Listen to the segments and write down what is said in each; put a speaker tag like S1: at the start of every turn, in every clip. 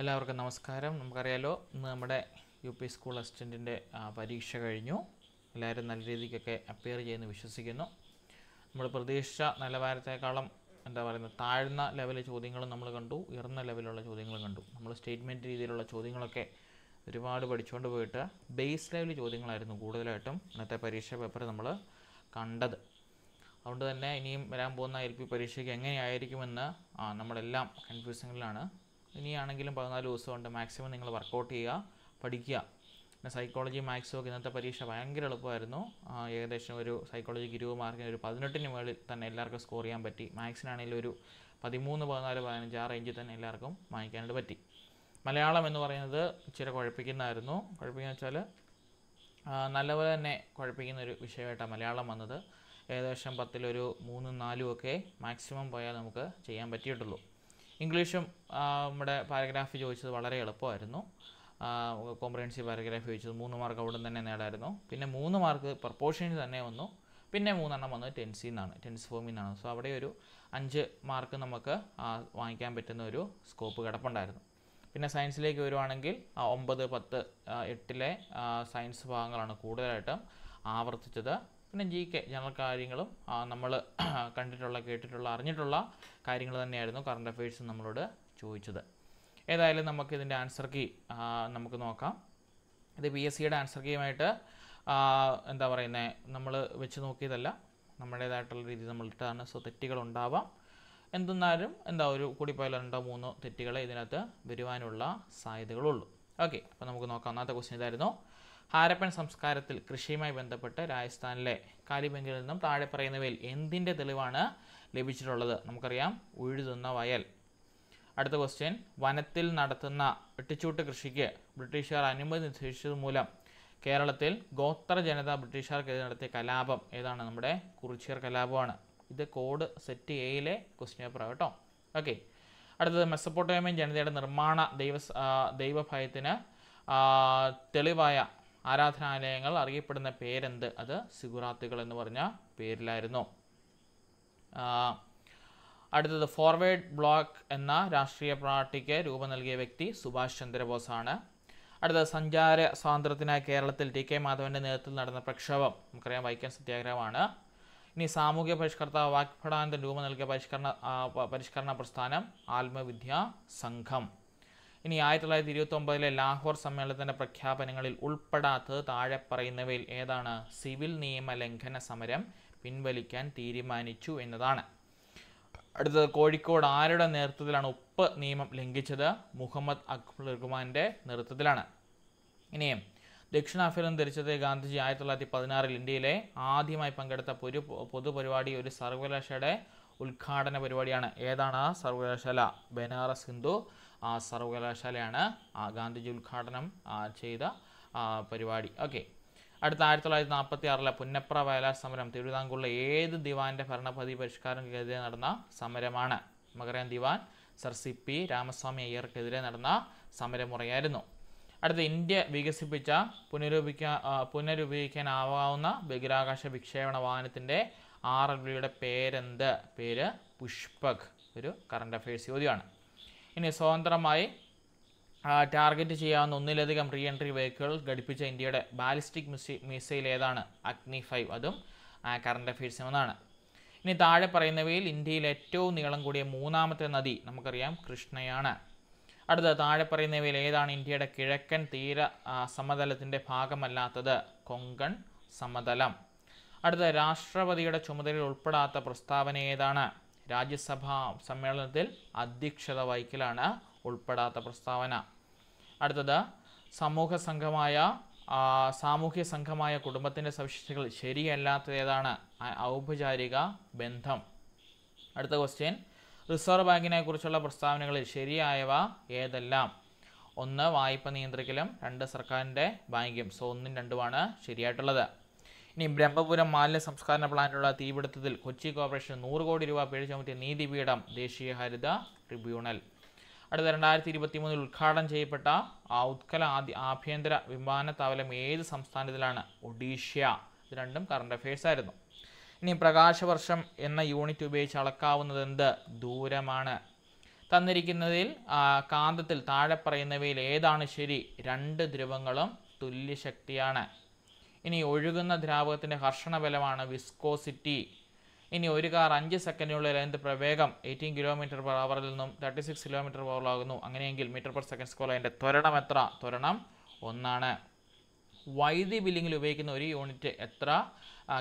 S1: എല്ലാവർക്കും നമസ്കാരം നമുക്കറിയാലോ ഇന്ന് നമ്മുടെ യു പി സ്കൂൾ അസിസ്റ്റൻറ്റിൻ്റെ പരീക്ഷ കഴിഞ്ഞു എല്ലാവരും നല്ല രീതിക്കൊക്കെ അപ്പിയർ ചെയ്യുമെന്ന് വിശ്വസിക്കുന്നു നമ്മൾ പ്രതീക്ഷ നിലവാരത്തെക്കാളും എന്താ പറയുന്നത് താഴ്ന്ന ലെവലിൽ ചോദ്യങ്ങളും നമ്മൾ കണ്ടു ഉയർന്ന ലെവലിലുള്ള ചോദ്യങ്ങളും കണ്ടു നമ്മൾ സ്റ്റേറ്റ്മെൻറ്റ് രീതിയിലുള്ള ചോദ്യങ്ങളൊക്കെ ഒരുപാട് പഠിച്ചുകൊണ്ട് പോയിട്ട് ബേസ് ലെവൽ ചോദ്യങ്ങളായിരുന്നു കൂടുതലായിട്ടും ഇന്നത്തെ പരീക്ഷ പേപ്പർ നമ്മൾ കണ്ടത് അതുകൊണ്ട് തന്നെ ഇനിയും വരാൻ പോകുന്ന എൽ പി പരീക്ഷയ്ക്ക് എങ്ങനെയായിരിക്കുമെന്ന് നമ്മളെല്ലാം കൺഫ്യൂസിങ്ങിലാണ് ഇനിയാണെങ്കിലും പതിനാല് ദിവസം ഉണ്ട് മാക്സിമം നിങ്ങൾ വർക്കൗട്ട് ചെയ്യുക പഠിക്കുക പിന്നെ സൈക്കോളജി മാത്സും ഒക്കെ ഇന്നത്തെ പരീക്ഷ ഭയങ്കര എളുപ്പമായിരുന്നു ഏകദേശം ഒരു സൈക്കോളജിക്ക് ഇരുപത് മാർക്കിന് ഒരു പതിനെട്ടിന് മുകളിൽ തന്നെ എല്ലാവർക്കും സ്കോർ ചെയ്യാൻ പറ്റി മാത്സിനാണെങ്കിലും ഒരു പതിമൂന്ന് പതിനാല് പതിനഞ്ച് ആ റേഞ്ചിൽ തന്നെ എല്ലാവർക്കും വാങ്ങിക്കാനായിട്ട് പറ്റി മലയാളം എന്ന് പറയുന്നത് ഇച്ചിരി കുഴപ്പിക്കുന്നതായിരുന്നു കുഴപ്പിക്കുന്ന വെച്ചാൽ നല്ലപോലെ തന്നെ കുഴപ്പിക്കുന്ന ഒരു വിഷയമായിട്ടാണ് മലയാളം വന്നത് ഏകദേശം പത്തിലൊരു മൂന്നും നാലും ഒക്കെ മാക്സിമം പോയാൽ നമുക്ക് ചെയ്യാൻ പറ്റിയിട്ടുള്ളൂ ഇംഗ്ലീഷും നമ്മുടെ പാരഗ്രാഫ് ചോദിച്ചത് വളരെ എളുപ്പമായിരുന്നു കോംപ്രഹെൻസീവ് പാരഗ്രാഫ് ചോദിച്ചത് മൂന്ന് മാർക്ക് അവിടെ തന്നെ നേടായിരുന്നു പിന്നെ മൂന്ന് മാർക്ക് പ്രപ്പോർഷനിൽ തന്നെ വന്നു പിന്നെ മൂന്നെണ്ണം വന്നത് ടെൻസിൽ നിന്നാണ് ടെൻസ് ഫോമിൽ നിന്നാണ് സോ അവിടെ ഒരു അഞ്ച് മാർക്ക് നമുക്ക് വാങ്ങിക്കാൻ പറ്റുന്ന ഒരു സ്കോപ്പ് കിടപ്പുണ്ടായിരുന്നു പിന്നെ സയൻസിലേക്ക് വരുവാണെങ്കിൽ ഒമ്പത് പത്ത് എട്ടിലെ സയൻസ് ഭാഗങ്ങളാണ് കൂടുതലായിട്ടും ആവർത്തിച്ചത് പിന്നെ ജി കെ ജനറൽ കാര്യങ്ങളും നമ്മൾ കണ്ടിട്ടുള്ള കേട്ടിട്ടുള്ള അറിഞ്ഞിട്ടുള്ള കാര്യങ്ങൾ തന്നെയായിരുന്നു കറണ്ട് അഫയേഴ്സ് നമ്മളോട് ചോദിച്ചത് ഏതായാലും നമുക്ക് ഇതിൻ്റെ ആൻസർ കീ നമുക്ക് നോക്കാം ഇത് പി എസ് സിയുടെ ആൻസർ കീയുമായിട്ട് എന്താ പറയുന്നത് നമ്മൾ വെച്ച് നോക്കിയതല്ല നമ്മുടേതായിട്ടുള്ള രീതി നമ്മൾ ഇട്ടതാണ് സോ തെറ്റുകൾ ഉണ്ടാവാം എന്തെന്നാലും എന്താ ഒരു കൂടിപ്പോയാൽ രണ്ടോ മൂന്നോ തെറ്റുകളെ ഇതിനകത്ത് വരുവാനുള്ള സാധ്യതകളുള്ളൂ ഓക്കെ അപ്പോൾ നമുക്ക് നോക്കാം ഒന്നാമത്തെ ക്വസ്റ്റ്യൻ ഇതായിരുന്നു ഹാരപ്പൻ സംസ്കാരത്തിൽ കൃഷിയുമായി ബന്ധപ്പെട്ട് രാജസ്ഥാനിലെ കാലിബെങ്കിൽ നിന്നും താഴെ പറയുന്നവയിൽ എന്തിൻ്റെ തെളിവാണ് ലഭിച്ചിട്ടുള്ളത് നമുക്കറിയാം ഉഴുതുന്ന വയൽ അടുത്ത ക്വസ്റ്റ്യൻ വനത്തിൽ നടത്തുന്ന വെട്ടിച്ചൂട്ട് കൃഷിക്ക് ബ്രിട്ടീഷുകാർ അനുമതി നിഷേധിച്ചത് മൂലം കേരളത്തിൽ ഗോത്ര ജനത ബ്രിട്ടീഷുകാർക്കെതിരെ നടത്തിയ കലാപം ഏതാണ് നമ്മുടെ കുറിച്ചിയർ കലാപമാണ് ഇത് കോഡ് സെറ്റ് എയിലെ ക്വസ്റ്റ്യൻ പേപ്പർ കേട്ടോ ഓക്കെ അടുത്തത് മെസ്സപ്പോട്ടോമിയൻ ജനതയുടെ നിർമ്മാണ ദൈവ ദൈവഭയത്തിന് തെളിവായ ആരാധനാലയങ്ങൾ അറിയപ്പെടുന്ന പേരെന്ത് അത് സിഗുറാത്തുകൾ എന്ന് പറഞ്ഞ പേരിലായിരുന്നു അടുത്തത് ഫോർവേഡ് ബ്ലോക്ക് എന്ന രാഷ്ട്രീയ പാർട്ടിക്ക് രൂപം നൽകിയ വ്യക്തി സുഭാഷ് ചന്ദ്രബോസ് ആണ് അടുത്തത് സഞ്ചാര സ്വാതന്ത്ര്യത്തിനായി കേരളത്തിൽ ടി കെ മാധവൻ്റെ നേതൃത്വത്തിൽ നടന്ന പ്രക്ഷോഭം നമുക്കറിയാം വൈക്കൻ സത്യാഗ്രഹമാണ് ഇനി സാമൂഹ്യ പരിഷ്കർത്താവ് വാക്ഫടാനന്ദൻ രൂപം നൽകിയ പരിഷ്കരണ പരിഷ്കരണ പ്രസ്ഥാനം ആത്മവിദ്യ സംഘം ഇനി ആയിരത്തി തൊള്ളായിരത്തി ഒമ്പതിലെ ലാഹോർ സമ്മേളനത്തിൻ്റെ പ്രഖ്യാപനങ്ങളിൽ ഉൾപ്പെടാത്തത് താഴെ പറയുന്നവയിൽ ഏതാണ് സിവിൽ നിയമ ലംഘന സമരം പിൻവലിക്കാൻ തീരുമാനിച്ചു എന്നതാണ് അടുത്തത് കോഴിക്കോട് ആരുടെ നേതൃത്വത്തിലാണ് ഉപ്പ് നിയമം ലംഘിച്ചത് മുഹമ്മദ് അക്ബർ റഹ്മാൻ്റെ നേതൃത്വത്തിലാണ് ഇനിയും ദക്ഷിണാഫ്രിക്കൻ ധരിച്ചത് ഗാന്ധിജി ആയിരത്തി തൊള്ളായിരത്തി പതിനാറിൽ ഇന്ത്യയിലെ ആദ്യമായി പങ്കെടുത്ത പൊരു പൊതുപരിപാടി ഒരു സർവകലാശാലയുടെ ഉദ്ഘാടന പരിപാടിയാണ് ഏതാണ് ആ സർവകലാശാല ബനാറസ് ഹിന്ദു സർവകലാശാലയാണ് ഗാന്ധിജി ഉദ്ഘാടനം ചെയ്ത പരിപാടി ഓക്കെ അടുത്ത ആയിരത്തി തൊള്ളായിരത്തി നാൽപ്പത്തി ആറിലെ പുന്നപ്ര വയലാർ സമരം തിരുവിതാംകൂറിലെ ഏത് ദിവാന്റെ ഭരണപതി പരിഷ്കാരങ്ങൾക്കെതിരെ നടന്ന സമരമാണ് നമുക്കറിയാം ദിവാൻ സർ സി പി രാമസ്വാമി അയ്യർക്കെതിരെ നടന്ന സമരമുറയായിരുന്നു അടുത്ത ഇന്ത്യ വികസിപ്പിച്ച പുനരുപയോഗിക്കാൻ പുനരുപയോഗിക്കാനാവാവുന്ന ബഹിരാകാശ വിക്ഷേപണ വാഹനത്തിൻ്റെ ആർ പേരെന്ത് പേര് പുഷ്പക് ഒരു കറണ്ട് അഫയേഴ്സ് ചോദ്യമാണ് ഇനി സ്വതന്ത്രമായി ടാർഗറ്റ് ചെയ്യാവുന്ന ഒന്നിലധികം റീ എൻട്രി വെഹിക്കിൾ ഘടിപ്പിച്ച ഇന്ത്യയുടെ ബാലിസ്റ്റിക് മിസൈൽ ഏതാണ് അഗ്നി ഫൈവ് അതും കറണ്ട് അഫയേഴ്സിൽ ഒന്നാണ് ഇനി താഴെ പറയുന്നവയിൽ ഇന്ത്യയിൽ ഏറ്റവും നീളം കൂടിയ മൂന്നാമത്തെ നദി നമുക്കറിയാം കൃഷ്ണയാണ് അടുത്ത താഴെ പറയുന്നവയിൽ ഏതാണ് ഇന്ത്യയുടെ കിഴക്കൻ തീര സമതലത്തിൻ്റെ ഭാഗമല്ലാത്തത് കൊങ്കൺ സമതലം അടുത്ത രാഷ്ട്രപതിയുടെ ചുമതലയിൽ ഉൾപ്പെടാത്ത പ്രസ്താവന ഏതാണ് രാജ്യസഭാ സമ്മേളനത്തിൽ അധ്യക്ഷത വഹിക്കലാണ് ഉൾപ്പെടാത്ത പ്രസ്താവന അടുത്തത് സമൂഹ സംഘമായ സാമൂഹ്യ സംഘമായ കുടുംബത്തിൻ്റെ സവിശേഷതകൾ ശരിയല്ലാത്തതേതാണ് ഔപചാരിക ബന്ധം അടുത്ത ക്വസ്റ്റ്യൻ റിസർവ് ബാങ്കിനെ കുറിച്ചുള്ള പ്രസ്താവനകളിൽ ശരിയായവ ഏതെല്ലാം ഒന്ന് വായ്പ നിയന്ത്രിക്കലും രണ്ട് സർക്കാരിൻ്റെ ബാങ്കും സോ ഒന്നും രണ്ടുമാണ് ശരിയായിട്ടുള്ളത് ഇനി ബ്രഹ്മപുരം മാലിന്യ സംസ്കരണ പ്ലാന്റുള്ള തീപിടുത്തത്തിൽ കൊച്ചി കോർപ്പറേഷൻ നൂറ് കോടി രൂപ പിഴ ചുമത്തിയ നീതിപീഠം ദേശീയ ഹരിത ട്രിബ്യൂണൽ അടുത്ത രണ്ടായിരത്തി ഇരുപത്തി മൂന്നിൽ ഉദ്ഘാടനം ചെയ്യപ്പെട്ട ആ ഉത്കല ആദ്യ ആഭ്യന്തര വിമാനത്താവലം ഏത് സംസ്ഥാനത്തിലാണ് ഒഡീഷ്യ ഇത് രണ്ടും കറണ്ട് അഫയേഴ്സ് ആയിരുന്നു ഇനി പ്രകാശവർഷം എന്ന യൂണിറ്റ് ഉപയോഗിച്ച് അളക്കാവുന്നത് എന്ത് ദൂരമാണ് തന്നിരിക്കുന്നതിൽ കാന്തത്തിൽ താഴെ പറയുന്നവയിൽ ഏതാണ് ശരി രണ്ട് ധ്രുവങ്ങളും തുല്യശക്തിയാണ് ഇനി ഒഴുകുന്ന ദ്രാവകത്തിൻ്റെ ഹർഷണ ബലമാണ് വിസ്കോസിറ്റി ഇനി ഒരു കാർ അഞ്ച് സെക്കൻഡിനുള്ളിൽ അതിൻ്റെ പ്രവേഗം എയ്റ്റീൻ കിലോമീറ്റർ പെർ അവറിൽ നിന്നും തേർട്ടി സിക്സ് കിലോമീറ്റർ പെർ അവറാകുന്നു അങ്ങനെയെങ്കിൽ മീറ്റർ പെർ സെക്കൻഡ് സ്ക്വയർ അതിൻ്റെ ത്വരണം എത്ര ത്വരണം ഒന്നാണ് വൈദ്യുതി ബില്ലിങ്ങിൽ ഉപയോഗിക്കുന്ന ഒരു യൂണിറ്റ് എത്ര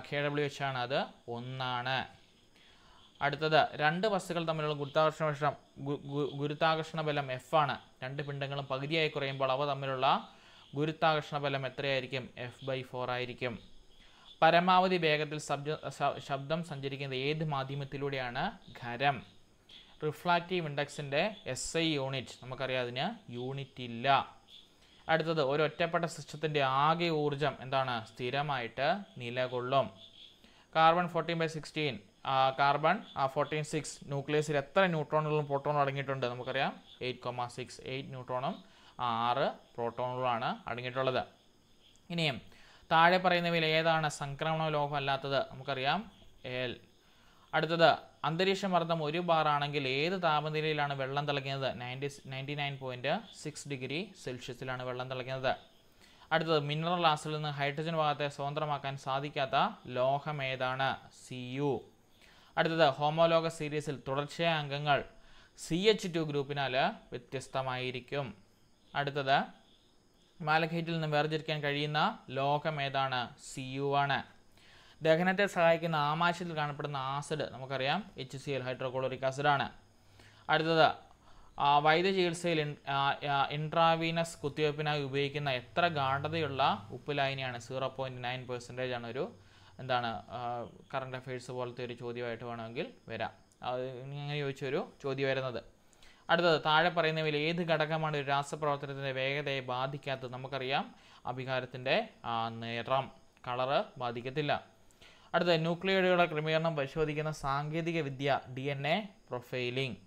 S1: കെ ഡബ്ല്യു എച്ച് ആണ് അത് ഒന്നാണ് അടുത്തത് രണ്ട് വസ്തുക്കൾ തമ്മിലുള്ള ഗുരുത്താകർഷണ ഗുരുത്താകർഷണ ബലം എഫ് ആണ് രണ്ട് പിണ്ടങ്ങളും പകുതിയായി കുറയുമ്പോൾ അവ തമ്മിലുള്ള ഗുരുത്താകർഷണ ഫലം എത്രയായിരിക്കും എഫ് ബൈ ഫോർ ആയിരിക്കും പരമാവധി വേഗത്തിൽ ശബ്ദ ശബ്ദം സഞ്ചരിക്കുന്നത് ഏത് മാധ്യമത്തിലൂടെയാണ് ഖരം റിഫ്ലാക്റ്റീവ് ഇൻഡെക്സിൻ്റെ എസ് ഐ യൂണിറ്റ് നമുക്കറിയാം അതിന് യൂണിറ്റ് ഇല്ല അടുത്തത് ഒരു ഒറ്റപ്പെട്ട സിസ്റ്റത്തിൻ്റെ ആകെ ഊർജം എന്താണ് സ്ഥിരമായിട്ട് നിലകൊള്ളും carbon fourteen by sixteen carbon fourteen six ന്യൂക്ലിയസിൽ എത്ര ന്യൂട്രോണുകളും പ്രോട്ടോണും അടങ്ങിയിട്ടുണ്ട് നമുക്കറിയാം എയ്റ്റ് കൊമ സിക്സ് എയ്റ്റ് ന്യൂട്രോണും ആറ് പ്രോട്ടോണുകളാണ് അടങ്ങിയിട്ടുള്ളത് ഇനിയും താഴെ പറയുന്നവയിൽ ഏതാണ് സംക്രമണ ലോഹം അല്ലാത്തത് നമുക്കറിയാം എൽ അടുത്തത് അന്തരീക്ഷ മർദ്ദം ഒരു ബാർ ആണെങ്കിൽ ഏത് താപനിലയിലാണ് വെള്ളം തിളങ്ങിയത് ninety ninety nine point six degree സെൽഷ്യസിലാണ് വെള്ളം തിളങ്ങിയത് അടുത്തത് മിനറൽ ആസിൽ നിന്ന് ഹൈഡ്രജൻ ഭാഗത്തെ സ്വതന്ത്രമാക്കാൻ സാധിക്കാത്ത ലോഹം ഏതാണ് സി യു അടുത്തത് ഹോമോലോഗ സീരീസിൽ തുടർച്ചയായ അംഗങ്ങൾ സി എച്ച് ടു ഗ്രൂപ്പിനാൽ വ്യത്യസ്തമായിരിക്കും അടുത്തത് മാലഖൈറ്റിൽ നിന്ന് വേർതിരിക്കാൻ കഴിയുന്ന ലോഹം ഏതാണ് സി യു ആണ് ദഹനത്തെ സഹായിക്കുന്ന ആമാശയത്തിൽ കാണപ്പെടുന്ന ആസിഡ് നമുക്കറിയാം എച്ച് സി എൽ ഹൈഡ്രോക്ലോറിക് ആസിഡാണ് അടുത്തത് വൈദ്യ ചികിത്സയിൽ ഇൻട്രാവീനസ് കുത്തിവയ്പ്പിനായി ഉപയോഗിക്കുന്ന എത്ര ഗാഠതയുള്ള ഉപ്പുലായനിയാണ് സീറോ പോയിൻറ്റ് നയൻ പെർസെൻറ്റേജ് ആണ് ഒരു എന്താണ് കറണ്ട് അഫയേഴ്സ് പോലത്തെ ഒരു ചോദ്യമായിട്ട് വേണമെങ്കിൽ വരാം അത് ഇങ്ങനെ ചോദിച്ചൊരു ചോദ്യം വരുന്നത് അടുത്തത് താഴെ പറയുന്നവയിൽ ഏത് ഘടകമാണ് ഒരു രാസപ്രവർത്തനത്തിൻ്റെ വേഗതയെ ബാധിക്കാത്തത് നമുക്കറിയാം അഭികാരത്തിൻ്റെ നിറം കളറ് ബാധിക്കത്തില്ല അടുത്തത് ന്യൂക്ലിയോയിഡുകളുടെ ക്രമീകരണം പരിശോധിക്കുന്ന സാങ്കേതിക വിദ്യ ഡി എൻ എ പ്രൊഫൈലിംഗ്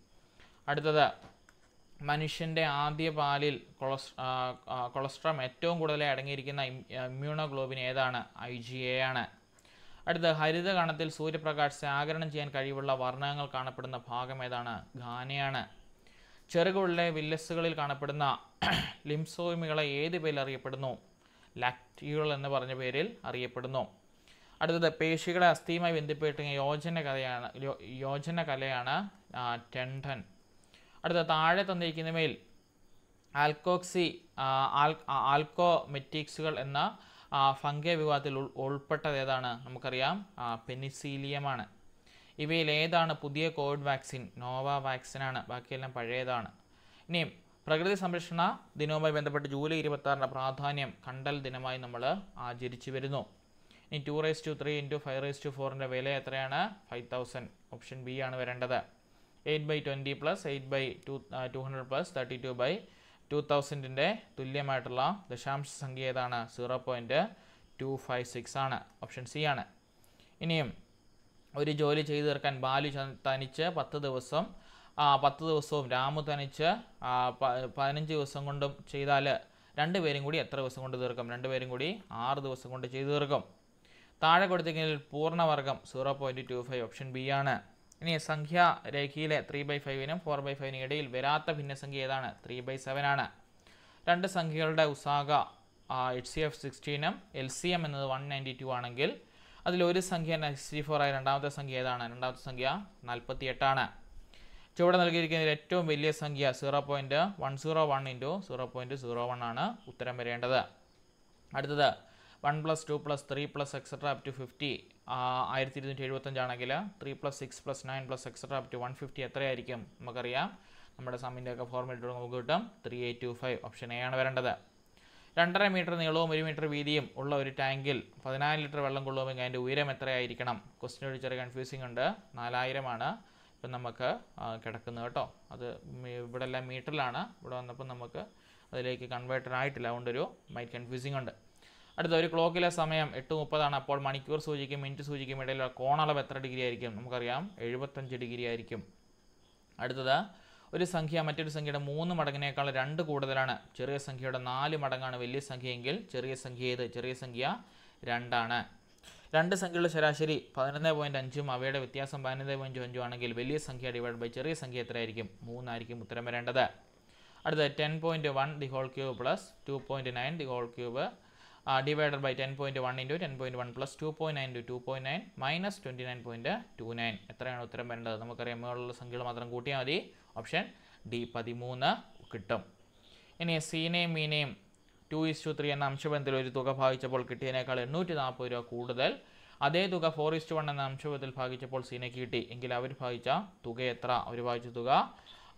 S1: അടുത്തത് മനുഷ്യൻ്റെ ആദ്യ പാലിൽ കൊളസ് കൊളസ്ട്രം ഏറ്റവും കൂടുതൽ അടങ്ങിയിരിക്കുന്ന ഇമ്മ്യൂണോഗ്ലോബിൻ ഏതാണ് ഐ ജി എ ആണ് അടുത്തത് ഹരിത കണത്തിൽ സൂര്യപ്രകാശത്തെ ആകരണം ചെയ്യാൻ കഴിവുള്ള വർണ്ണങ്ങൾ കാണപ്പെടുന്ന ഭാഗം ഏതാണ് ഘാനയാണ് ചെറുകളിലെ വില്ലസുകളിൽ കാണപ്പെടുന്ന ലിംസോമികളെ ഏത് പേരിൽ അറിയപ്പെടുന്നു ലാക്റ്റികൾ എന്ന് പറഞ്ഞ പേരിൽ അറിയപ്പെടുന്നു അടുത്തത് പേശികളെ അസ്ഥിയുമായി ബന്ധിപ്പിക്കുന്ന യോജന കലയാണ് യോജന കലയാണ് ടെൻഡൻ അടുത്തത് താഴെ തന്നിരിക്കുന്നവയിൽ ആൽക്കോക്സി ആൽക്കോമെറ്റിക്സുകൾ എന്ന ഫംഗേ വിഭാഗത്തിൽ ഉൾപ്പെട്ടത് ഏതാണ് നമുക്കറിയാം പെനിസീലിയമാണ് ഇവയിൽ ഏതാണ് പുതിയ കോവിഡ് വാക്സിൻ നോവ വാക്സിനാണ് ബാക്കിയെല്ലാം പഴയതാണ് ഇനിയും പ്രകൃതി സംരക്ഷണ ദിനവുമായി ബന്ധപ്പെട്ട് ജൂലൈ ഇരുപത്തി പ്രാധാന്യം കണ്ടൽ ദിനമായി നമ്മൾ ആചരിച്ചു വരുന്നു ഇനി two raise two three into five raise two ഫോറിൻ്റെ വില എത്രയാണ് ഫൈവ് തൗസൻഡ് ഓപ്ഷൻ ബി ആണ് വരേണ്ടത് eight by twenty plus eight by two two hundred plus thirty two by two തൗസൻഡിൻ്റെ തുല്യമായിട്ടുള്ള ദശാംശ സംഖ്യ ഏതാണ് zero point two five six ആണ് ഓപ്ഷൻ സി ആണ് ഇനിയും ഒരു ജോലി ചെയ്തു തീർക്കാൻ ബാലു തനിച്ച് പത്ത് ദിവസം പത്ത് ദിവസവും രാമു തനിച്ച് പതിനഞ്ച് ദിവസം കൊണ്ടും ചെയ്താൽ രണ്ടുപേരും കൂടി എത്ര ദിവസം കൊണ്ട് തീർക്കും രണ്ടുപേരും കൂടി ആറ് ദിവസം കൊണ്ട് ചെയ്തു തീർക്കും താഴെ കൊടുത്തെങ്കിൽ പൂർണ്ണവർഗം zero point two five option B ആണ് ഇനി സംഖ്യ രേഖയിലെ ത്രീ ബൈ ഫൈവിനും ഫോർ ബൈ ഫൈവിനും ഇടയിൽ വരാത്ത ഭിന്നസംഖ്യ ഏതാണ് ത്രീ ബൈ സെവൻ ആണ് രണ്ട് സംഖ്യകളുടെ ഉസാഗ എച്ച് സി എഫ് സിക്സ്റ്റീനും എൽ സി എം എന്നത് വൺ നയൻറ്റി ടു ആണെങ്കിൽ അതിലൊരു സംഖ്യ സിക്സ്റ്റി ഫോർ ആയി രണ്ടാമത്തെ സംഖ്യ ഏതാണ് രണ്ടാമത്തെ സംഖ്യ നാൽപ്പത്തി എട്ടാണ് ചുവടെ നൽകിയിരിക്കുന്ന ഏറ്റവും വലിയ സംഖ്യ zero point one zero one into zero point zero one ആണ് ഉത്തരം വരേണ്ടത് അടുത്തത് one plus two plus three plus etcetera up to fifty ആയിരത്തി ഇരുന്നൂറ്റി എഴുപത്തഞ്ചാണെങ്കിൽ three plus six plus nine plus etcetera up to one fifty എത്രയായിരിക്കും നമുക്കറിയാം നമ്മുടെ സമ്മിൻ്റെ ഒക്കെ നമുക്ക് കിട്ടും three eight two five option A ആണ് വരേണ്ടത് രണ്ടര മീറ്റർ നീളവും ഒരു മീറ്റർ വീതിയും ഉള്ള ഒരു ടാങ്കിൽ പതിനായിരം ലിറ്റർ വെള്ളം കൊള്ളുമെങ്കിൽ അതിൻ്റെ ഉയരം എത്രയായിരിക്കണം ക്വസ്റ്റ്യൻ ഒരു ചെറിയ കൺഫ്യൂസിങ് ഉണ്ട് നാലായിരമാണ് ഇപ്പം നമുക്ക് കിടക്കുന്നത് കേട്ടോ അത് ഇവിടെ എല്ലാം മീറ്ററിലാണ് ഇവിടെ വന്നപ്പോൾ നമുക്ക് അതിലേക്ക് കൺവേർട്ടർ ആയിട്ടില്ല അതുകൊണ്ടൊരു മൈറ്റ് കൺഫ്യൂസിങ് ഉണ്ട് അടുത്ത ഒരു ക്ലോക്കിലെ സമയം എട്ട് മുപ്പതാണ് അപ്പോൾ മണിക്കൂർ സൂചിക്കും മിനിറ്റ് സൂചിക്കും ഇടയിലുള്ള കോണളവ് എത്ര ഡിഗ്രി ആയിരിക്കും നമുക്കറിയാം എഴുപത്തഞ്ച് ഡിഗ്രി ആയിരിക്കും അടുത്തത് ഒരു സംഖ്യ മറ്റൊരു സംഖ്യയുടെ മൂന്ന് മടങ്ങിനേക്കാൾ രണ്ട് കൂടുതലാണ് ചെറിയ സംഖ്യയുടെ നാല് മടങ്ങാണ് വലിയ സംഖ്യയെങ്കിൽ ചെറിയ സംഖ്യ ഏത് ചെറിയ സംഖ്യ രണ്ടാണ് രണ്ട് സംഖ്യയുടെ ശരാശരി പതിനൊന്ന് പോയിൻറ്റ് അഞ്ചും അവയുടെ വ്യത്യാസം പതിനൊന്ന് പോയിൻറ്റ് അഞ്ചും ആണെങ്കിൽ വലിയ സംഖ്യ ഡിവൈഡ് ബൈ ചെറിയ സംഖ്യ എത്രയായിരിക്കും മൂന്നായിരിക്കും ഉത്തരം വരേണ്ടത് അടുത്തത് ten point one the whole cube plus two point nine the whole cube divide by ten point one into ten point one plus two point nine into two point nine minus twenty nine point two nine എത്രയാണ് ഉത്തരം വരേണ്ടത് നമുക്കറിയാം മുകളിലുള്ള സംഖ്യകൾ മാത്രം കൂട്ടിയാൽ മതി option D പതിമൂന്ന് കിട്ടും ഇനി സീനെയും മീനെയും ടു ഇസ് ടു ത്രീ എന്ന അംശബന്ധത്തിൽ ഒരു തുക ഭാഗിച്ചപ്പോൾ കിട്ടിയതിനേക്കാൾ എണ്ണൂറ്റി നാൽപ്പത് രൂപ കൂടുതൽ അതേ തുക ഫോർ ടു വൺ എന്ന അംശബന്ധത്തിൽ ഭാഗിച്ചപ്പോൾ സീനെ കിട്ടി എങ്കിൽ അവർ ഭാഗിച്ച തുക എത്ര അവർ ഭാഗിച്ച തുക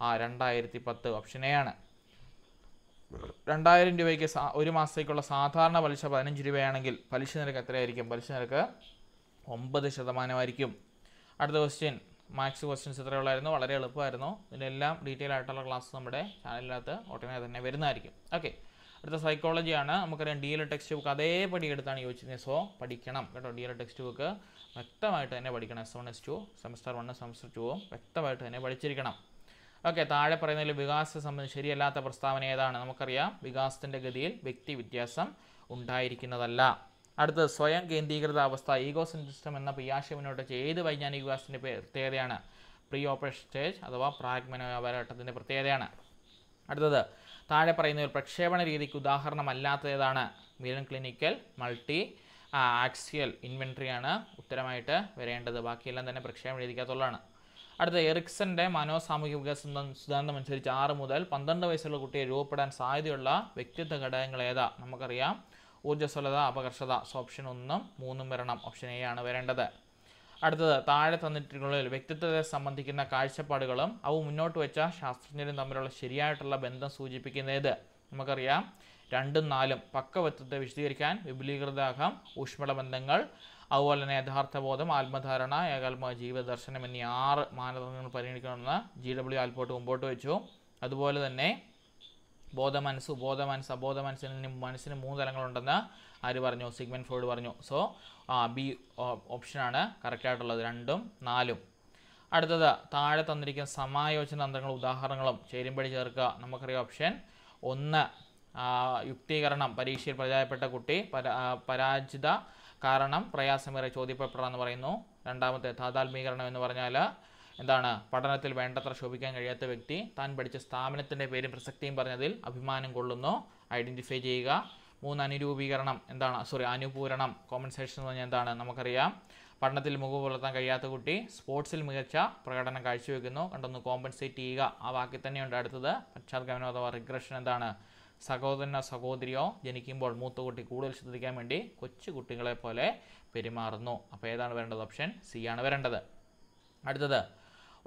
S1: ആ രണ്ടായിരത്തി പത്ത് ഓപ്ഷൻ എ ആണ് രണ്ടായിരം രൂപയ്ക്ക് ഒരു മാസത്തേക്കുള്ള സാധാരണ പലിശ പതിനഞ്ച് രൂപയാണെങ്കിൽ പലിശ നിരക്ക് എത്രയായിരിക്കും പലിശ നിരക്ക് ഒമ്പത് ശതമാനമായിരിക്കും അടുത്ത ക്വസ്റ്റ്യൻ മാത്സ് ക്വസ്റ്റ്യൻസ് ഇത്രയേ ഉള്ളായിരുന്നു വളരെ എളുപ്പമായിരുന്നു ഇതിനെല്ലാം ഡീറ്റെയിൽ ആയിട്ടുള്ള ക്ലാസ് നമ്മുടെ ചാനലിനകത്ത് ഉടനെ തന്നെ വരുന്നതായിരിക്കും ഓക്കെ അടുത്ത സൈക്കോളജിയാണ് നമുക്കറിയാം ഡി എൽ ടെക്സ്റ്റ് ബുക്ക് അതേപടി എടുത്താണ് ചോദിച്ചത് സോ പഠിക്കണം കേട്ടോ ഡി എൽ ടെക്സ്റ്റ് ബുക്ക് വ്യക്തമായിട്ട് തന്നെ പഠിക്കണം S one S two semester വണ്ണും സെമസ്റ്റർ ടുവും വ്യക്തമായിട്ട് തന്നെ പഠിച്ചിരിക്കണം ഓക്കെ താഴെ പറയുന്നതിൽ വികാസത്തെ സംബന്ധിച്ച് ശരിയല്ലാത്ത പ്രസ്താവന ഏതാണ് നമുക്കറിയാം വികാസത്തിൻ്റെ ഗതിയിൽ വ്യക്തി വ്യത്യാസം ഉണ്ടായിരിക്കുന്നതല്ല അടുത്തത് സ്വയം കേന്ദ്രീകൃത അവസ്ഥ ഈഗോ സിസ്റ്റം എന്ന പിയാഷവിനോടൊച്ച ഏത് വൈജ്ഞാനിക വികാസത്തിൻ്റെ പ്രത്യേകതയാണ് പ്രീ ഓപ്പറേഷൻ സ്റ്റേജ് അഥവാ പ്രാഗ്മനോപരഘട്ടത്തിൻ്റെ പ്രത്യേകതയാണ് അടുത്തത് താഴെ പറയുന്ന ഒരു പ്രക്ഷേപണ രീതിക്ക് ഉദാഹരണമല്ലാത്തതാണ് മിലൻ ക്ലിനിക്കൽ മൾട്ടി ആക്സിയൽ ഇൻവെൻട്രിയാണ് ഉത്തരമായിട്ട് വരേണ്ടത് ബാക്കിയെല്ലാം തന്നെ പ്രക്ഷേപണ രീതിക്കകത്തുള്ളതാണ് അടുത്ത എറിക്സന്റെ മനോസാമൂഹിക വികസന സിദ്ധാന്തം അനുസരിച്ച് ആറ് മുതൽ പന്ത്രണ്ട് വയസ്സുള്ള കുട്ടിയെ രൂപപ്പെടാൻ സാധ്യതയുള്ള വ്യക്തിത്വ ഘടകങ്ങൾ ഏതാ നമുക്കറിയാം ഊർജ്ജസ്വലത അപകർഷത സോ ഓപ്ഷൻ ഒന്നും മൂന്നും വരണം ഓപ്ഷൻ എ ആണ് വരേണ്ടത് അടുത്തത് താഴെ തന്നിട്ടുള്ള വ്യക്തിത്വത്തെ സംബന്ധിക്കുന്ന കാഴ്ചപ്പാടുകളും അവ മുന്നോട്ട് വെച്ച ശാസ്ത്രജ്ഞരും തമ്മിലുള്ള ശരിയായിട്ടുള്ള ബന്ധം സൂചിപ്പിക്കുന്നത് നമുക്കറിയാം രണ്ടും നാലും പക്കവത്വത്തെ വിശദീകരിക്കാൻ ഊഷ്മള ബന്ധങ്ങൾ അതുപോലെ തന്നെ യഥാർത്ഥബോധം ആത്മധാരണ ഏകാത്മ ജീവിതദർശനം എന്നീ ആറ് മാനദണ്ഡങ്ങൾ പരിഗണിക്കണമെന്ന് ജി ഡബ്ല്യു ആൽപോട്ട് മുമ്പോട്ട് വെച്ചു അതുപോലെ തന്നെ ബോധമനസ്സ് ഉപബോധമനസ്സ് അബോധ മനസ്സിന് മനസ്സിന് മൂന്ന് തലങ്ങളുണ്ടെന്ന് ആര് പറഞ്ഞു സിഗ്മൻ ഫ്രോയിഡ് പറഞ്ഞു സോ ബി ഓപ്ഷനാണ് കറക്റ്റായിട്ടുള്ളത് രണ്ടും നാലും അടുത്തത് താഴെ തന്നിരിക്കുന്ന സമായോചന തന്ത്രങ്ങളും ഉദാഹരണങ്ങളും ചേരുമ്പടി ചേർക്കുക നമുക്കറിയാം ഓപ്ഷൻ ഒന്ന് യുക്തീകരണം പരീക്ഷയിൽ പരാജയപ്പെട്ട കുട്ടി പരാജിത കാരണം പ്രയാസമേറെ ചോദ്യപ്പെട്ടതാണെന്ന് പറയുന്നു രണ്ടാമത്തെ താതാത്മീകരണം എന്ന് പറഞ്ഞാൽ എന്താണ് പഠനത്തിൽ വേണ്ടത്ര ശോഭിക്കാൻ കഴിയാത്ത വ്യക്തി താൻ പഠിച്ച സ്ഥാപനത്തിൻ്റെ പേരും പ്രസക്തിയും പറഞ്ഞതിൽ അഭിമാനം കൊള്ളുന്നു ഐഡൻറ്റിഫൈ ചെയ്യുക മൂന്ന് അനുരൂപീകരണം എന്താണ് സോറി അനുപൂരണം കോമ്പൻസേഷൻ എന്ന് പറഞ്ഞാൽ എന്താണ് നമുക്കറിയാം പഠനത്തിൽ മുഖ പുലർത്താൻ കഴിയാത്ത കുട്ടി സ്പോർട്സിൽ മികച്ച പ്രകടനം കാഴ്ചവെക്കുന്നു കണ്ടൊന്ന് കോമ്പൻസേറ്റ് ചെയ്യുക ആ വാക്കിൽ തന്നെയുണ്ട് അടുത്തത് പശ്ചാത്തലം അഥവാ റിഗ്രഷൻ എന്താണ് സഹോദരനോ സഹോദരിയോ ജനിക്കുമ്പോൾ മൂത്ത കുട്ടി കൂടുതൽ ശ്രദ്ധിക്കാൻ വേണ്ടി കൊച്ചു കുട്ടികളെ പോലെ പെരുമാറുന്നു അപ്പോൾ ഏതാണ് വരേണ്ടത് ഓപ്ഷൻ സി ആണ് വരേണ്ടത് അടുത്തത്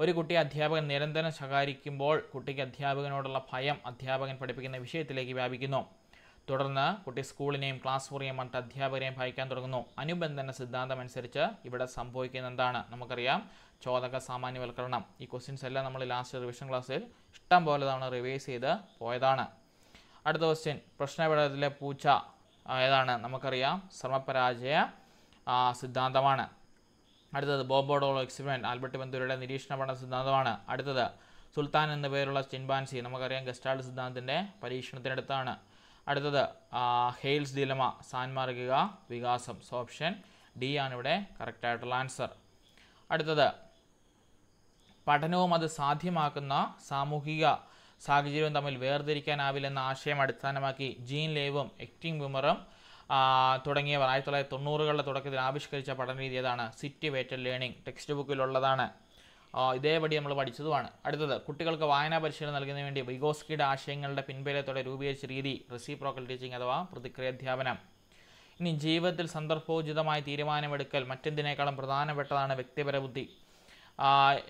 S1: ഒരു കുട്ടിയെ അധ്യാപകൻ നിരന്തരം ശകാരിക്കുമ്പോൾ കുട്ടിക്ക് അധ്യാപകനോടുള്ള ഭയം അധ്യാപകൻ പഠിപ്പിക്കുന്ന വിഷയത്തിലേക്ക് വ്യാപിക്കുന്നു തുടർന്ന് കുട്ടി സ്കൂളിനെയും ക്ലാസ് മുറിയെയും മറ്റ് അധ്യാപകരെയും ഭയക്കാൻ തുടങ്ങുന്നു അനുബന്ധന സിദ്ധാന്തം അനുസരിച്ച് ഇവിടെ സംഭവിക്കുന്ന എന്താണ് നമുക്കറിയാം ചോദക സാമാന്യവൽക്കരണം ഈ ക്വസ്റ്റ്യൻസ് എല്ലാം നമ്മൾ ലാസ്റ്റ് റിവിഷൻ ക്ലാസ്സിൽ ഇഷ്ടം പോലെ തവണ റിവൈസ് ചെയ്ത് പോയതാണ് അടുത്ത ക്വസ്റ്റ്യൻ പ്രശ്നപഠനത്തിലെ പൂച്ച ഏതാണ് നമുക്കറിയാം ശ്രമപരാജയ സിദ്ധാന്തമാണ് അടുത്തത് ബോബോഡോളോ എക്സ്പെരിമെൻറ്റ് ആൽബർട്ട് ബന്ധുരുടെ നിരീക്ഷണ പഠന സിദ്ധാന്തമാണ് അടുത്തത് സുൽത്താൻ എന്ന പേരുള്ള ചിൻബാൻസി നമുക്കറിയാം ഗസ്റ്റാൾ സിദ്ധാന്തത്തിൻ്റെ പരീക്ഷണത്തിനടുത്താണ് അടുത്തത് ഹെയിൽസ് ദിലമ സാൻമാർഗിക വികാസം സോ ഓപ്ഷൻ ഡി ആണ് ഇവിടെ കറക്റ്റായിട്ടുള്ള ആൻസർ അടുത്തത് പഠനവും അത് സാധ്യമാക്കുന്ന സാമൂഹിക സാഹചര്യവും തമ്മിൽ വേർതിരിക്കാനാവില്ലെന്ന ആശയം അടിസ്ഥാനമാക്കി ജീൻ ലേവും എക്ടിംഗ് വിമറും തുടങ്ങിയവർ ആയിരത്തി തൊള്ളായിരത്തി തൊണ്ണൂറുകളുടെ തുടക്കത്തിൽ ആവിഷ്കരിച്ച രീതി ഏതാണ് സിറ്റുവേറ്റഡ് ലേണിംഗ് ടെക്സ്റ്റ് ബുക്കിലുള്ളതാണ് ഇതേപടി നമ്മൾ പഠിച്ചതുമാണ് അടുത്തത് കുട്ടികൾക്ക് വായനാ പരിശീലനം നൽകുന്നതിന് വേണ്ടി വൈഗോസ്കിയുടെ ആശയങ്ങളുടെ പിൻബലത്തോടെ രൂപീകരിച്ച രീതി റെസിപ്രോക്കൽ ടീച്ചിങ് അഥവാ പ്രതിക്രിയാധ്യാപനം ഇനി ജീവിതത്തിൽ സന്ദർഭോചിതമായ തീരുമാനമെടുക്കൽ മറ്റെന്തിനേക്കാളും പ്രധാനപ്പെട്ടതാണ് വ്യക്തിപര ബുദ്ധി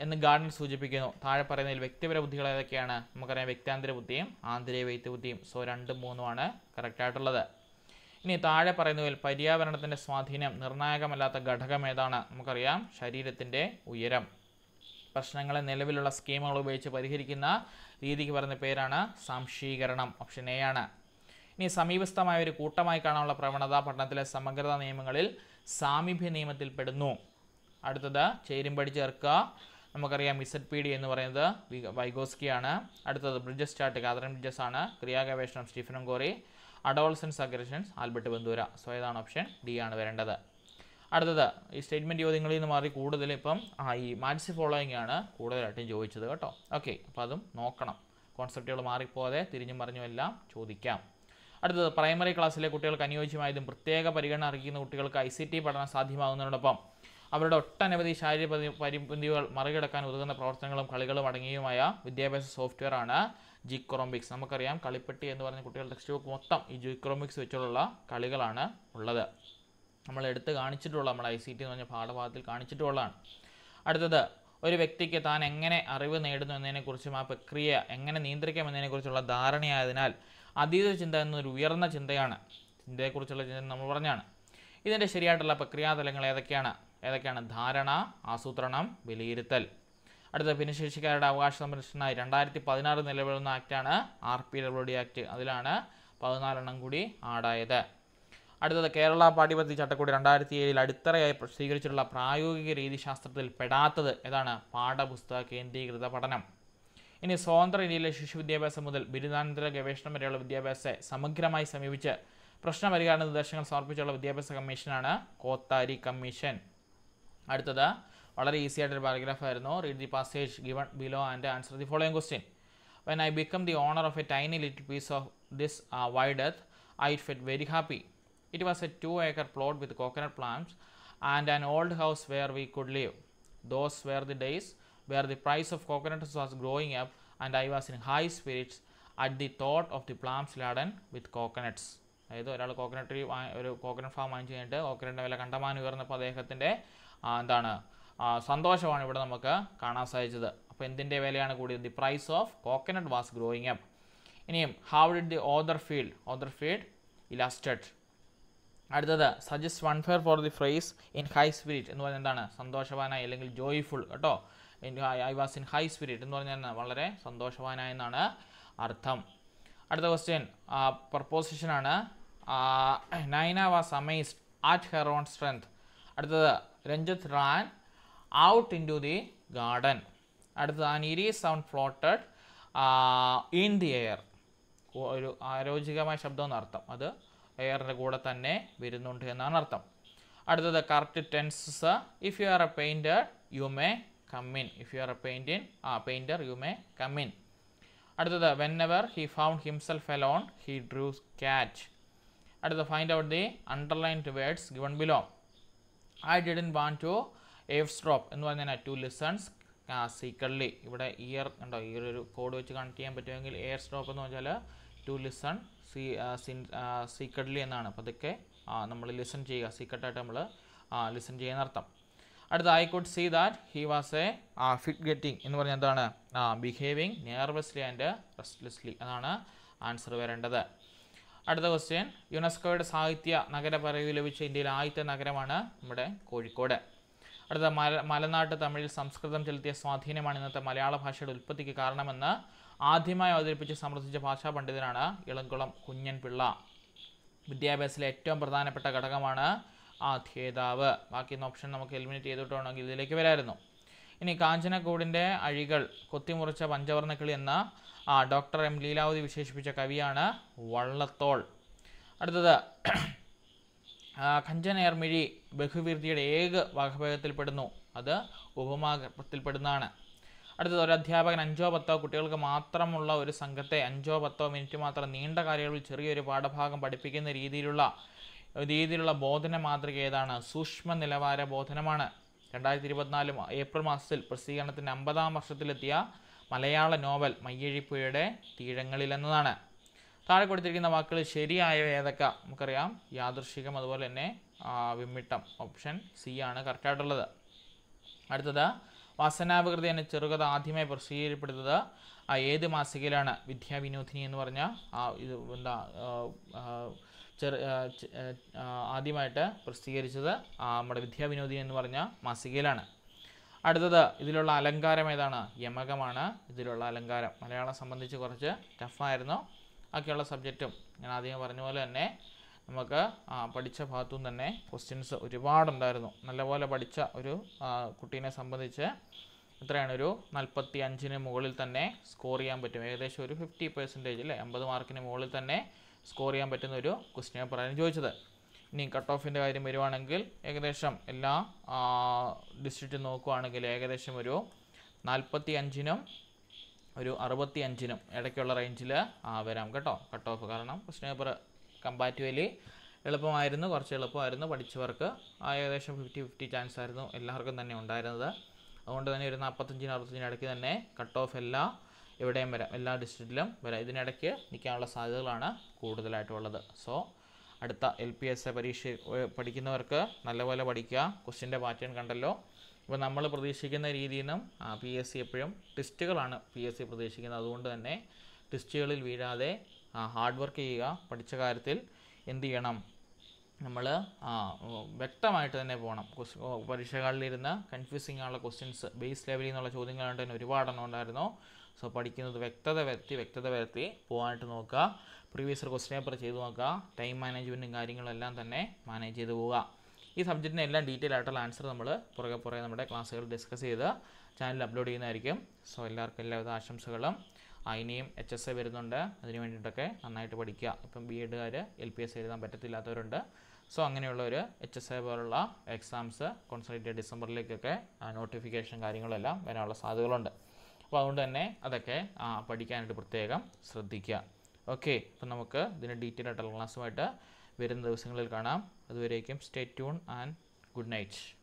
S1: എന്ന് ഗാർഡൻ സൂചിപ്പിക്കുന്നു താഴെ പറയുന്നതിൽ വ്യക്തിപര ബുദ്ധികൾ ഏതൊക്കെയാണ് നമുക്കറിയാം വ്യക്താന്തര ബുദ്ധിയും ആന്തരിക വ്യക്തി ബുദ്ധിയും സോ രണ്ടും മൂന്നുമാണ് കറക്റ്റായിട്ടുള്ളത് ഇനി താഴെ പറയുന്നതിൽ പര്യാവരണത്തിൻ്റെ സ്വാധീനം നിർണായകമല്ലാത്ത ഘടകം ഏതാണ് നമുക്കറിയാം ശരീരത്തിൻ്റെ ഉയരം പ്രശ്നങ്ങളെ നിലവിലുള്ള സ്കീമുകൾ ഉപയോഗിച്ച് പരിഹരിക്കുന്ന രീതിക്ക് പറയുന്ന പേരാണ് സംശീകരണം ഓപ്ഷൻ എ ആണ് ഇനി സമീപസ്ഥമായ ഒരു കൂട്ടമായി കാണാനുള്ള പ്രവണത പഠനത്തിലെ സമഗ്രത നിയമങ്ങളിൽ സാമീപ്യ നിയമത്തിൽപ്പെടുന്നു അടുത്തത് ചേരുമ്പടി ചേർക്കുക നമുക്കറിയാം ഇസഡ് പി ഡി എന്ന് പറയുന്നത് വൈഗോസ്കിയാണ് അടുത്തത് ബ്രിഡ്ജസ് ചാർട്ട് കാതറിൻ ബ്രിഡ്ജസ് ആണ് ക്രിയാഗവേഷണം സ്റ്റീഫനും Corey adolescence aggressions Albert Bandura so ഏതാണ് ഓപ്ഷൻ ഡി ആണ് വരേണ്ടത് അടുത്തത് ഈ സ്റ്റേറ്റ്മെൻറ്റ് ചോദ്യങ്ങളിൽ നിന്ന് മാറി കൂടുതൽ ഇപ്പം ഈ മാറ്റ്സ് ഫോളോയിങ് ആണ് കൂടുതലായിട്ടും ചോദിച്ചത് കേട്ടോ ഓക്കെ അപ്പം അതും നോക്കണം കോൺസെപ്റ്റുകൾ മാറിപ്പോകാതെ തിരിഞ്ഞും മറിഞ്ഞും എല്ലാം ചോദിക്കാം അടുത്തത് പ്രൈമറി ക്ലാസ്സിലെ കുട്ടികൾക്ക് അനുയോജ്യമായതും പ്രത്യേക പരിഗണന അർഹിക്കുന്ന കുട്ടികൾക്ക് ഐ സി ടി പഠനം സാധ്യമാകുന്നതിനോടൊപ്പം അവരുടെ ഒട്ടനവധി ശാരീരിക പരിമിതികൾ മറികടക്കാൻ ഉതകുന്ന പ്രവർത്തനങ്ങളും കളികളും അടങ്ങിയുമായ വിദ്യാഭ്യാസ സോഫ്റ്റ്വെയർ ആണ് ജിക്രോമിക്സ് നമുക്കറിയാം കളിപ്പെട്ടി എന്ന് പറഞ്ഞ കുട്ടികളുടെ ടെക്സ്റ്റ് ബുക്ക് മൊത്തം ഈ ജിക്രോമിക്സ് വെച്ചുള്ള കളികളാണ് ഉള്ളത് നമ്മൾ എടുത്ത് കാണിച്ചിട്ടുള്ള നമ്മുടെ ഐ സി ടി എന്ന് പറഞ്ഞ പാഠഭാഗത്തിൽ കാണിച്ചിട്ടുള്ളതാണ് അടുത്തത് ഒരു വ്യക്തിക്ക് താൻ എങ്ങനെ അറിവ് നേടുന്നു എന്നതിനെക്കുറിച്ചും ആ പ്രക്രിയ എങ്ങനെ നിയന്ത്രിക്കാം എന്നതിനെക്കുറിച്ചുള്ള ധാരണയായതിനാൽ അതീത ചിന്ത എന്നൊരു ഉയർന്ന ചിന്തയാണ് ചിന്തയെക്കുറിച്ചുള്ള ചിന്ത നമ്മൾ പറഞ്ഞാണ് ഇതിൻ്റെ ശരിയായിട്ടുള്ള പ്രക്രിയാതലങ്ങൾ ഏതൊക്കെയാണ് ഏതൊക്കെയാണ് ധാരണ ആസൂത്രണം വിലയിരുത്തൽ അടുത്ത ഭിന്നശേഷിക്കാരുടെ അവകാശ സംരക്ഷണമായി രണ്ടായിരത്തി പതിനാറ് നിലവിൽ ആക്റ്റാണ് R P W D act അതിലാണ് പതിനാലെണ്ണം കൂടി ആടായത് അടുത്തത് കേരള പാഠ്യപദ്ധതി ചട്ടക്കൂടി രണ്ടായിരത്തി ഏഴിൽ അടിത്തറയായി സ്വീകരിച്ചിട്ടുള്ള പ്രായോഗിക രീതിശാസ്ത്രത്തിൽ പെടാത്തത് ഏതാണ് പാഠപുസ്തക കേന്ദ്രീകൃത പഠനം ഇനി സ്വതന്ത്ര ഇന്ത്യയിലെ ശിശു വിദ്യാഭ്യാസം മുതൽ ബിരുദാനന്തര ഗവേഷണം വരെയുള്ള വിദ്യാഭ്യാസത്തെ സമഗ്രമായി സമീപിച്ച് പ്രശ്ന പരിഹാര നിർദ്ദേശങ്ങൾ സമർപ്പിച്ചുള്ള വിദ്യാഭ്യാസ കമ്മീഷനാണ് കോത്താരി കമ്മീഷൻ അടുത്തത് വളരെ ഈസി ആയിട്ടൊരു പാരഗ്രാഫ് ആയിരുന്നു read the passage given below and answer the following question when I become the owner of a tiny little piece of this wide earth I felt very happy it was a two acre plot with coconut plants and an old house where we could live those were the days where the price of coconuts was growing up and I was in high spirits at the thought of the palms laden with coconuts അതായത് ഒരാൾ coconut ഒരു coconut farm വാങ്ങിച്ചു കഴിഞ്ഞിട്ട് കോക്കനട്ടിൻ്റെ വില കണ്ടമാനം ഉയർന്നപ്പോൾ അദ്ദേഹത്തിൻ്റെ എന്താണ് സന്തോഷമാണ് ഇവിടെ നമുക്ക് കാണാൻ സാധിച്ചത് അപ്പോൾ എന്തിൻ്റെ വിലയാണ് കൂടിയത് the price of coconut was growing up ഇനിയും how did the author field author field elated അടുത്തത് suggest one fair for the phrase in high spirit എന്ന് പറഞ്ഞാൽ എന്താണ് സന്തോഷവാനായി അല്ലെങ്കിൽ ജോയ്ഫുൾ കേട്ടോ I was in high spirit എന്ന് പറഞ്ഞാൽ വളരെ സന്തോഷവാനായ എന്നാണ് അർത്ഥം അടുത്ത ക്വസ്റ്റ്യൻ പ്രപ്പോസിഷനാണ് Naina was amazed at her own strength അടുത്തത് Ranjith ran out into the garden. At the aniri sound floated uh, in the air. Aerojigamai shabdon artham. Air and gooda thanne virinundhe nanartham. At the correct tenses, if you are a painter, you may come in. If you are a painting, uh, painter, you may come in. At the whenever he found himself alone, he drew catch. At the find out the underlined words given below. I didn't want to eavesdrop എന്ന് പറഞ്ഞാൽ to listens secretly ഇവിടെ ear ഉണ്ടോ ഈ ഒരു code വെച്ച് connect ചെയ്യാൻ പറ്റുമെങ്കിൽ air സ്ട്രോപ്പ് എന്ന് വെച്ചാൽ ടു ലിസൺ സീ സീക്രട്ട്ലി എന്നാണ് അപ്പോൾ അതൊക്കെ നമ്മൾ ലിസൺ ചെയ്യുക സീക്രട്ടായിട്ട് നമ്മൾ ലിസൺ ചെയ്യുന്ന അർത്ഥം അടുത്ത I could see that he was a fidgeting എന്ന് പറഞ്ഞാൽ എന്താണ് ബിഹേവിങ് നെർവസ്ലി ആൻഡ് റെസ്റ്റ്ലെസ്ലി അതാണ് ആൻസർ വരേണ്ടത് അടുത്ത ക്വസ്റ്റ്യൻ യുനെസ്കോയുടെ സാഹിത്യ നഗരപരവ് ലഭിച്ച ഇന്ത്യയിലെ ആദ്യത്തെ നഗരമാണ് നമ്മുടെ കോഴിക്കോട് അടുത്ത മല മലനാട്ട് തമിഴിൽ സംസ്കൃതം ചെലുത്തിയ സ്വാധീനമാണ് ഇന്നത്തെ മലയാള ഭാഷയുടെ ഉൽപ്പത്തിക്ക് കാരണമെന്ന് ആദ്യമായി അവതരിപ്പിച്ച് സമർത്ഥിച്ച ഭാഷാ പണ്ഡിതനാണ് ഇളങ്കുളം കുഞ്ഞൻ പിള്ള വിദ്യാഭ്യാസത്തിലെ ഏറ്റവും പ്രധാനപ്പെട്ട ഘടകമാണ് ആധ്യേതാവ് ബാക്കി ഓപ്ഷൻ നമുക്ക് എലിമിനേറ്റ് ചെയ്തിട്ടുണ്ടെങ്കിൽ ഇതിലേക്ക് വരായിരുന്നു ഇനി കാഞ്ചനക്കൂടിൻ്റെ അഴികൾ കൊത്തിമുറിച്ച പഞ്ചവർണ്ണക്കിളി എന്ന ഡോക്ടർ എം ലീലാവതി വിശേഷിപ്പിച്ച കവിയാണ് വള്ളത്തോൾ അടുത്തത് കഞ്ചനേർമിഴി ബഹുവീർതിയുടെ ഏക വകഭേദത്തിൽപ്പെടുന്നു അത് ഉപമാകത്തിൽപ്പെടുന്നതാണ് അടുത്തത് അധ്യാപകൻ അഞ്ചോ പത്തോ കുട്ടികൾക്ക് മാത്രമുള്ള ഒരു സംഘത്തെ അഞ്ചോ പത്തോ മിനിറ്റ് മാത്രം നീണ്ട കാര്യങ്ങളിൽ ചെറിയൊരു പാഠഭാഗം പഠിപ്പിക്കുന്ന രീതിയിലുള്ള രീതിയിലുള്ള ബോധന മാതൃക ഏതാണ് സൂക്ഷ്മ നിലവാര ബോധനമാണ് രണ്ടായിരത്തി ഇരുപത്തിനാല് ഏപ്രിൽ മാസത്തിൽ പ്രസിദ്ധീകരണത്തിൻ്റെ അമ്പതാം വർഷത്തിലെത്തിയ മലയാള നോവൽ മയ്യഴിപ്പുഴയുടെ തീഴങ്ങളിൽ എന്നതാണ് താഴെ കൊടുത്തിരിക്കുന്ന വാക്കുകൾ ശരിയായവ ഏതൊക്കെ നമുക്കറിയാം യാദൃശികം അതുപോലെ തന്നെ വിമ്മിട്ടം ഓപ്ഷൻ സി ആണ് കറക്റ്റായിട്ടുള്ളത് അടുത്തത് വാസനാപകൃതി എന്ന ചെറുകഥ ആദ്യമായി പ്രസിദ്ധീകരിക്കപ്പെടുന്നത് ഏത് മാസികയിലാണ് വിദ്യാവിനോദിനി എന്ന് പറഞ്ഞ ആ ഇത് എന്താ ചെറു ആദ്യമായിട്ട് പ്രസിദ്ധീകരിച്ചത് നമ്മുടെ വിദ്യാവിനോദിനി എന്ന് പറഞ്ഞ മാസികയിലാണ് അടുത്തത് ഇതിലുള്ള അലങ്കാരം ഏതാണ് യമകമാണ് ഇതിലുള്ള അലങ്കാരം മലയാളം സംബന്ധിച്ച് കുറച്ച് ടഫായിരുന്നു ഒക്കെയുള്ള സബ്ജക്റ്റും ഞാൻ ആദ്യം പറഞ്ഞ പോലെ തന്നെ നമുക്ക് പഠിച്ച ഭാഗത്തു തന്നെ ക്വസ്റ്റ്യൻസ് ഒരുപാടുണ്ടായിരുന്നു നല്ലപോലെ പഠിച്ച ഒരു കുട്ടീനെ സംബന്ധിച്ച് എത്രയാണ് ഒരു നാൽപ്പത്തി അഞ്ചിന് മുകളിൽ തന്നെ സ്കോർ ചെയ്യാൻ പറ്റും ഏകദേശം ഒരു ഫിഫ്റ്റി പെർസെൻറ്റേജ് അല്ലേ അമ്പത് മാർക്കിന് മുകളിൽ തന്നെ സ്കോർ ചെയ്യാൻ പറ്റുന്ന ഒരു ക്വസ്റ്റ്യൻ പറയാനും ചോദിച്ചത് ഇനി കട്ട് ഓഫിൻ്റെ കാര്യം വരുവാണെങ്കിൽ ഏകദേശം എല്ലാ ഡിസ്ട്രിക്റ്റും നോക്കുകയാണെങ്കിൽ ഏകദേശം ഒരു നാൽപ്പത്തി അഞ്ചിനും ഒരു അറുപത്തി അഞ്ചിനും ഇടയ്ക്കുള്ള റേഞ്ചിൽ വരാം കേട്ടോ കട്ട് ഓഫ് കാരണം ക്വസ്റ്റ്യൻ പേപ്പർ കമ്പാരിറ്റീവ്ലി എളുപ്പമായിരുന്നു കുറച്ച് എളുപ്പമായിരുന്നു പഠിച്ചവർക്ക് ഏകദേശം ഫിഫ്റ്റി ഫിഫ്റ്റി ചാൻസ് ആയിരുന്നു എല്ലാവർക്കും തന്നെ ഉണ്ടായിരുന്നത് അതുകൊണ്ട് തന്നെ ഒരു നാൽപ്പത്തഞ്ചിന് അറുപത്തഞ്ചിന് ഇടയ്ക്ക് തന്നെ കട്ട് ഓഫ് എല്ലാ എവിടെയും വരാം എല്ലാ ഡിസ്ട്രിക്റ്റിലും വരാം ഇതിനിടയ്ക്ക് നിൽക്കാനുള്ള സാധ്യതകളാണ് കൂടുതലായിട്ടുള്ളത് സോ അടുത്ത എൽ പി എസ് എ പരീക്ഷ പഠിക്കുന്നവർക്ക് നല്ലപോലെ പഠിക്കുക ക്വസ്റ്റ്യൻ്റെ പാറ്റേൺ കണ്ടല്ലോ ഇപ്പോൾ നമ്മൾ പ്രതീക്ഷിക്കുന്ന രീതിയിൽ നിന്നും പി എസ് സി എപ്പോഴും ടെസ്റ്റുകളാണ് പി എസ് സി പ്രതീക്ഷിക്കുന്നത് അതുകൊണ്ട് തന്നെ ടെസ്റ്റുകളിൽ വീഴാതെ ഹാർഡ് വർക്ക് ചെയ്യുക പഠിച്ച കാര്യത്തിൽ എന്ത് ചെയ്യണം നമ്മൾ വ്യക്തമായിട്ട് തന്നെ പോകണം പരീക്ഷകളിലിരുന്ന് കൺഫ്യൂസിങ് ആണുള്ള ക്വസ്റ്റ്യൻസ് ബേസ് ലെവലിൽ നിന്നുള്ള ചോദ്യങ്ങൾ തന്നെ ഒരുപാടെണ്ണം ഉണ്ടായിരുന്നു സോ പഠിക്കുന്നത് വ്യക്തത വരുത്തി വ്യക്തത വരുത്തി പോകാനായിട്ട് നോക്കുക പ്രീവിയസ് ക്വസ്റ്റ്യൻ പേപ്പർ ചെയ്ത് നോക്കുക ടൈം മാനേജ്മെൻറ്റും കാര്യങ്ങളെല്ലാം തന്നെ മാനേജ് ചെയ്ത് പോവുക ഈ സബ്ജക്റ്റിന് എല്ലാം ഡീറ്റെയിൽ ആയിട്ടുള്ള ആൻസർ നമ്മൾ പുറകെ പുറകെ നമ്മുടെ ക്ലാസ്സുകൾ ഡിസ്കസ് ചെയ്ത് ചാനൽ അപ്ലോഡ് ചെയ്യുന്നതായിരിക്കും സോ എല്ലാവർക്കും എല്ലാവിധ ആശംസകളും അതിനെയും എച്ച് എസ് എ വരുന്നുണ്ട് അതിന് വേണ്ടിയിട്ടൊക്കെ നന്നായിട്ട് പഠിക്കുക ഇപ്പം ബി എഡുകാർ എൽ പി എസ് എഴുതാൻ പറ്റത്തില്ലാത്തവരുണ്ട് സോ ഒരു എച്ച് എസ് എ പോലുള്ള എക്സാംസ് കോൺസെൻട്രേറ്റ് ഡിസംബറിലേക്കൊക്കെ നോട്ടിഫിക്കേഷൻ കാര്യങ്ങളെല്ലാം വരാനുള്ള സാധ്യതകളുണ്ട് അപ്പോൾ അതുകൊണ്ട് തന്നെ അതൊക്കെ പഠിക്കാനായിട്ട് പ്രത്യേകം ശ്രദ്ധിക്കുക ഓക്കെ അപ്പം നമുക്ക് ഇതിന് ഡീറ്റെയിൽ ആയിട്ടുള്ള ക്ലാസ്സുമായിട്ട് വരുന്ന ദിവസങ്ങളിൽ കാണാം അതുവരേക്കും stay tune and good night